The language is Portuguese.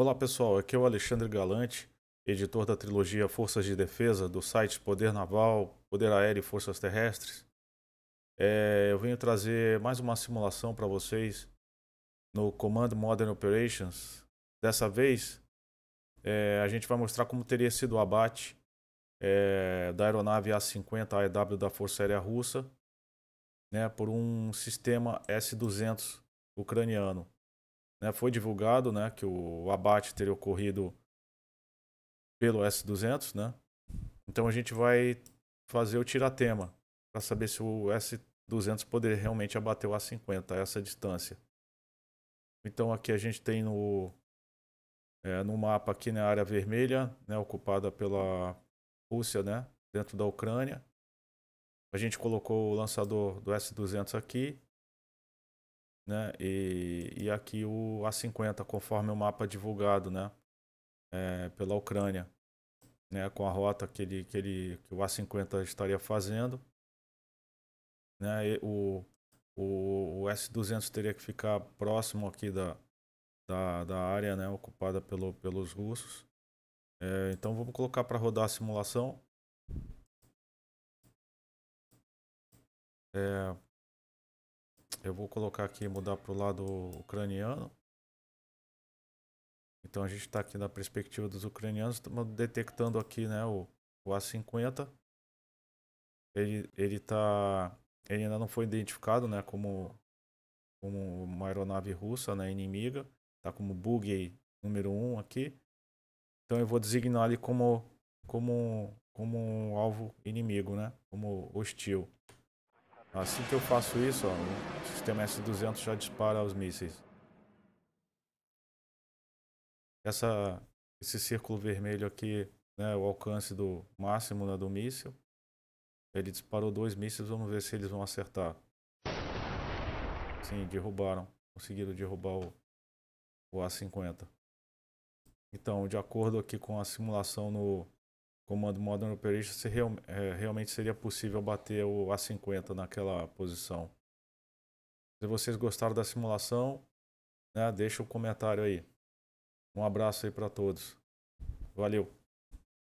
Olá pessoal, aqui é o Alexandre Galante, editor da trilogia Forças de Defesa do site Poder Naval, Poder Aéreo e Forças Terrestres. É, eu venho trazer mais uma simulação para vocês no Command Modern Operations. Dessa vez, é, a gente vai mostrar como teria sido o abate é, da aeronave A-50 AEW da Força Aérea Russa né, por um sistema S-200 ucraniano. Né? Foi divulgado né, que o abate teria ocorrido pelo S200, né? Então a gente vai fazer o tiratema para saber se o S200 poderia realmente abater o A50 a essa distância. Então aqui a gente tem no, é, no mapa aqui na né, área vermelha, né, ocupada pela Rússia, né, dentro da Ucrânia. A gente colocou o lançador do S200 aqui né? E, e aqui o A50, conforme o mapa divulgado, né? É, pela Ucrânia, né? Com a rota que ele, que ele, que o A50 estaria fazendo, né? E o o, o S200 teria que ficar próximo aqui da, da, da área, né? Ocupada pelo, pelos russos. É, então vamos colocar para rodar a simulação. É, eu vou colocar aqui, mudar para o lado ucraniano. Então a gente está aqui na perspectiva dos ucranianos, estamos detectando aqui né, o, o A50. Ele, ele, tá, ele ainda não foi identificado né, como, como uma aeronave russa né, inimiga. Está como bug número 1 um aqui. Então eu vou designar ele como, como, como um alvo inimigo, né, como hostil. Assim que eu faço isso, ó, o sistema S-200 já dispara os mísseis. Essa, esse círculo vermelho aqui, né, o alcance do máximo né, do míssil. Ele disparou dois mísseis, vamos ver se eles vão acertar. Sim, derrubaram. Conseguiram derrubar o, o A-50. Então, de acordo aqui com a simulação no, Comando Modern Operation se real, é, realmente seria possível bater o A50 naquela posição. Se vocês gostaram da simulação, né, deixa o um comentário aí. Um abraço aí para todos. Valeu!